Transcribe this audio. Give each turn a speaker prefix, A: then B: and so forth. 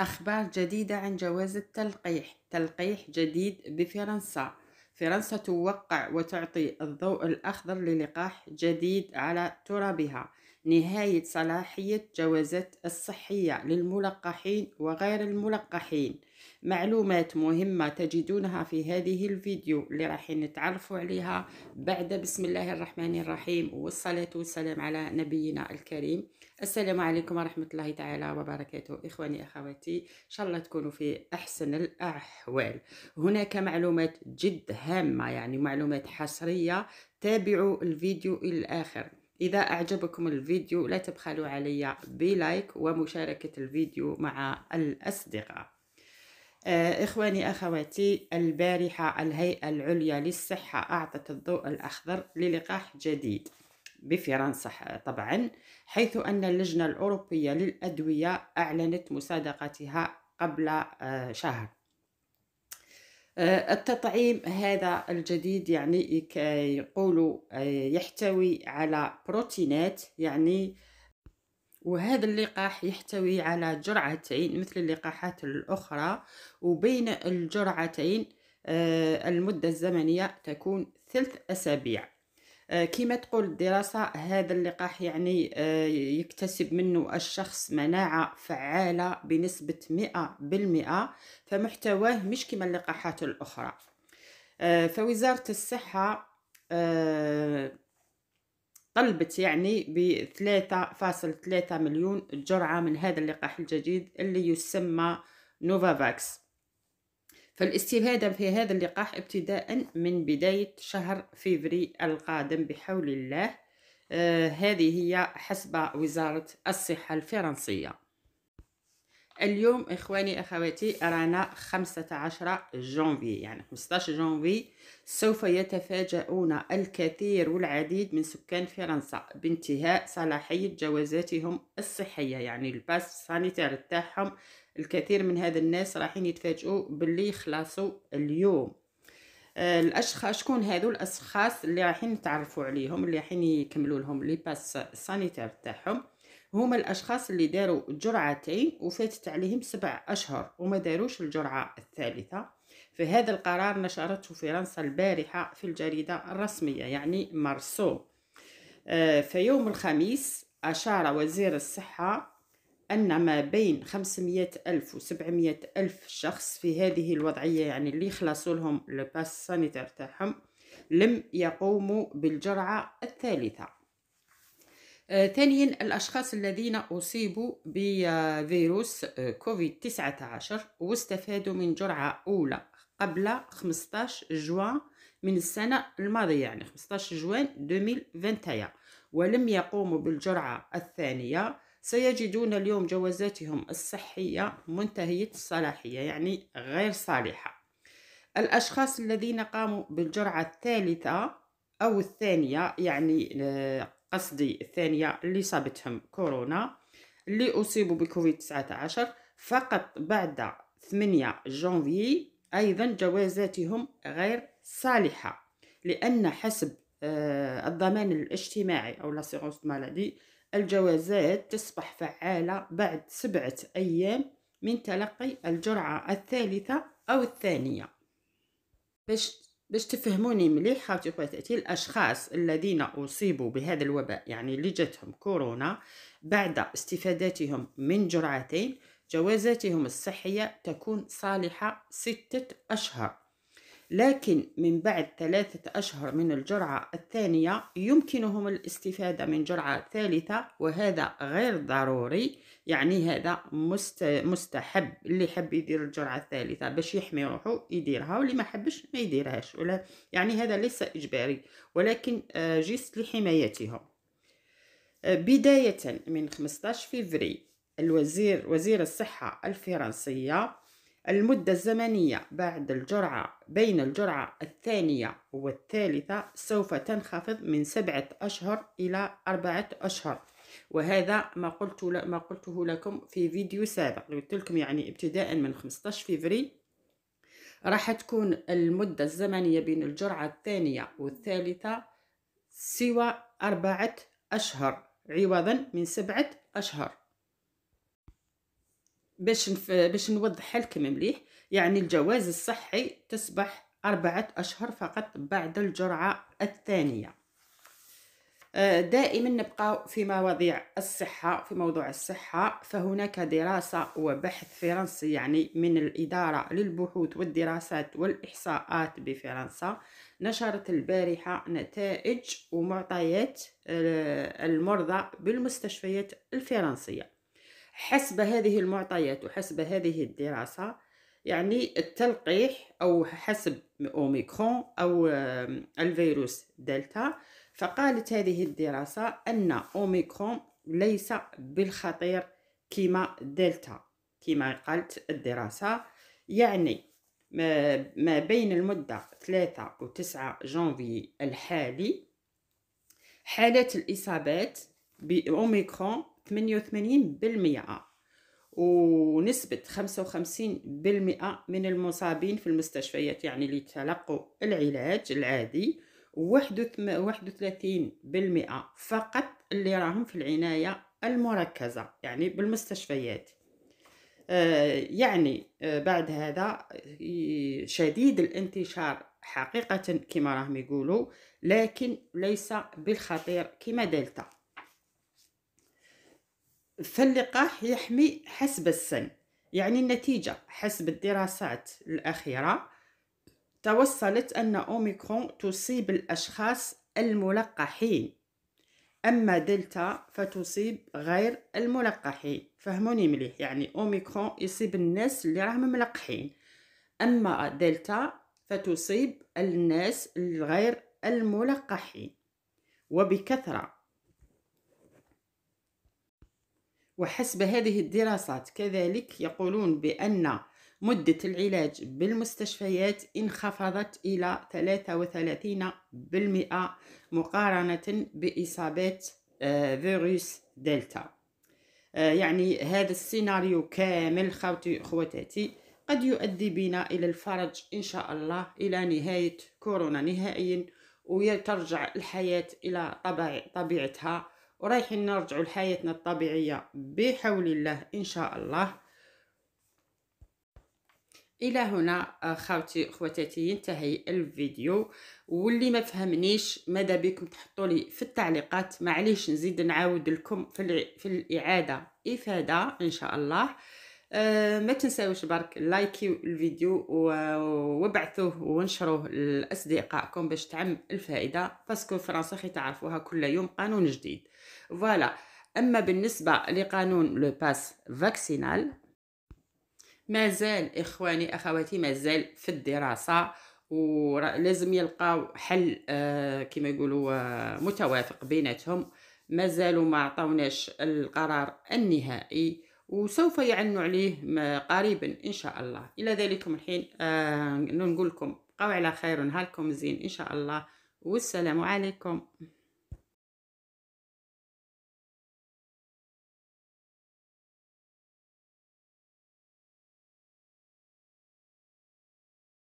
A: أخبار جديدة عن جواز التلقيح تلقيح جديد بفرنسا فرنسا توقع وتعطي الضوء الأخضر للقاح جديد على ترابها نهاية صلاحية جوازات الصحية للملقحين وغير الملقحين معلومات مهمة تجدونها في هذه الفيديو اللي راح نتعرفوا عليها بعد بسم الله الرحمن الرحيم والصلاة والسلام على نبينا الكريم السلام عليكم ورحمة الله تعالى وبركاته إخواني أخواتي إن شاء الله تكونوا في أحسن الأحوال هناك معلومات جد هامة يعني معلومات حصرية تابعوا الفيديو إلى الآخر إذا أعجبكم الفيديو لا تبخلوا علي بلايك ومشاركة الفيديو مع الأصدقاء آه، إخواني أخواتي البارحة الهيئة العليا للصحة أعطت الضوء الأخضر للقاح جديد بفرنسا طبعا حيث أن اللجنة الأوروبية للأدوية أعلنت مصادقتها قبل آه، شهر آه، التطعيم هذا الجديد يعني يقولوا يحتوي على بروتينات يعني وهذا اللقاح يحتوي على جرعتين مثل اللقاحات الأخرى وبين الجرعتين آه، المدة الزمنية تكون ثلث أسابيع آه، كما تقول الدراسة هذا اللقاح يعني آه، يكتسب منه الشخص مناعة فعالة بنسبة 100% فمحتواه مش كما اللقاحات الأخرى فوزارة الصحة طلبت يعني ب 3.3 مليون جرعة من هذا اللقاح الجديد اللي يسمى نوفافاكس فالاستفادة في هذا اللقاح ابتداء من بداية شهر فيفري القادم بحول الله آه هذه هي حسب وزارة الصحة الفرنسية اليوم إخواني أخواتي رانا 15 جونفي يعني 15 جونفي سوف يتفاجؤون الكثير والعديد من سكان فرنسا بانتهاء صلاحية جوازاتهم الصحية يعني الباس سانيتير تاعهم الكثير من هذا الناس رايحين يتفاجؤوا باللي يخلصوا اليوم آه، الاشخاص شكون هذو الاشخاص اللي رايحين نتعرفوا عليهم اللي رايحين يكملوا لهم لي باس سانيتير تاعهم هما الاشخاص اللي داروا جرعتين وفاتت عليهم سبع اشهر وما داروش الجرعه الثالثه فهذا القرار نشرته فرنسا البارحه في الجريده الرسميه يعني مارسو آه، في يوم الخميس أشار وزير الصحة أن ما بين 500 ألف و 700 ألف شخص في هذه الوضعية يعني اللي خلصوا لهم الباس تاعهم لم يقوموا بالجرعة الثالثة آه، ثانيا الأشخاص الذين أصيبوا بفيروس آه، كوفيد 19 واستفادوا من جرعة أولى قبل 15 جوان من السنة الماضية يعني 15 جوان 2021 ولم يقوموا بالجرعة الثانية سيجدون اليوم جوازاتهم الصحية منتهية الصلاحية يعني غير صالحة الأشخاص الذين قاموا بالجرعة الثالثة أو الثانية يعني آه، قصدي الثانية اللي صابتهم كورونا اللي أصيبوا بكوفيد 19 فقط بعد 8 جانفي أيضا جوازاتهم غير صالحة لأن حسب آه، الضمان الاجتماعي أو لاسيغونس مالادي الجوازات تصبح فعالة بعد سبعة أيام من تلقي الجرعة الثالثة أو الثانية باش باش تفهموني مليح خاوتي وخواتاتي الاشخاص الذين اصيبوا بهذا الوباء يعني اللي جاتهم كورونا بعد استفادتهم من جرعتين جوازاتهم الصحيه تكون صالحه سته اشهر لكن من بعد ثلاثة أشهر من الجرعة الثانية يمكنهم الاستفادة من جرعة ثالثة وهذا غير ضروري يعني هذا مستحب اللي حب يدير الجرعة الثالثة باش يحمي روحه يديرها واللي ما حبش ما يديرهاش ولا يعني هذا ليس إجباري ولكن آه، جس لحمايتهم آه، بداية من 15 فيفري الوزير وزير الصحة الفرنسية المدة الزمنية بعد الجرعة بين الجرعة الثانية والثالثة سوف تنخفض من سبعة أشهر إلى أربعة أشهر وهذا ما قلت ما قلته لكم في فيديو سابق قلت لكم يعني ابتداء من 15 فيفري راح تكون المدة الزمنية بين الجرعة الثانية والثالثة سوى أربعة أشهر عوضا من سبعة أشهر باش نف... باش نوضحها لكم مليح يعني الجواز الصحي تصبح أربعة أشهر فقط بعد الجرعة الثانية آه، دائما نبقى في مواضيع الصحة في موضوع الصحة فهناك دراسة وبحث فرنسي يعني من الإدارة للبحوث والدراسات والإحصاءات بفرنسا نشرت البارحة نتائج ومعطيات آه، المرضى بالمستشفيات الفرنسية حسب هذه المعطيات وحسب هذه الدراسة يعني التلقيح أو حسب أوميكرون أو الفيروس دلتا فقالت هذه الدراسة أن أوميكرون ليس بالخطير كما دلتا كما قالت الدراسة يعني ما بين المدة 3 و 9 جانفي الحالي حالات الإصابات بأوميكرون 88% ونسبة 55% من المصابين في المستشفيات يعني اللي تلقوا العلاج العادي و بالمئة فقط اللي راهم في العناية المركزة يعني بالمستشفيات آه، يعني آه، بعد هذا شديد الانتشار حقيقة كما راهم يقولوا لكن ليس بالخطير كما دلتا فاللقاح يحمي حسب السن يعني النتيجة حسب الدراسات الأخيرة توصلت أن أوميكرون تصيب الأشخاص الملقحين أما دلتا فتصيب غير الملقحين فهموني مليح يعني أوميكرون يصيب الناس اللي راهم ملقحين أما دلتا فتصيب الناس الغير الملقحين وبكثرة وحسب هذه الدراسات كذلك يقولون بأن مدة العلاج بالمستشفيات انخفضت إلى 33% مقارنة بإصابات آه، فيروس دلتا آه، يعني هذا السيناريو كامل خوتي خواتاتي قد يؤدي بنا إلى الفرج إن شاء الله إلى نهاية كورونا نهائيا وترجع الحياة إلى طبيعتها ورايحين نرجعوا لحياتنا الطبيعيه بحول الله ان شاء الله الى هنا آه، خاوتي خواتاتي ينتهي الفيديو واللي ما فهمنيش ماذا بكم تحطوا لي في التعليقات معليش نزيد نعاود لكم في, في الاعاده افاده ان شاء الله آه، ما تنساوش برك لايكيو الفيديو وابعثوه وانشروه لاصدقائكم باش تعم الفائده باسكو فرنسا خي تعرفوها كل يوم قانون جديد فوالا اما بالنسبه لقانون لو باس فاكسينال مازال اخواني اخواتي مازال في الدراسه ولازم يلقاو حل آه، كما يقولوا آه، متوافق بيناتهم مازالوا ما عطاوناش القرار النهائي وسوف يعنوا عليه قريبا ان شاء الله الى ذلك الحين آه، نقول لكم بقاو على خير نهاركم زين ان شاء الله والسلام عليكم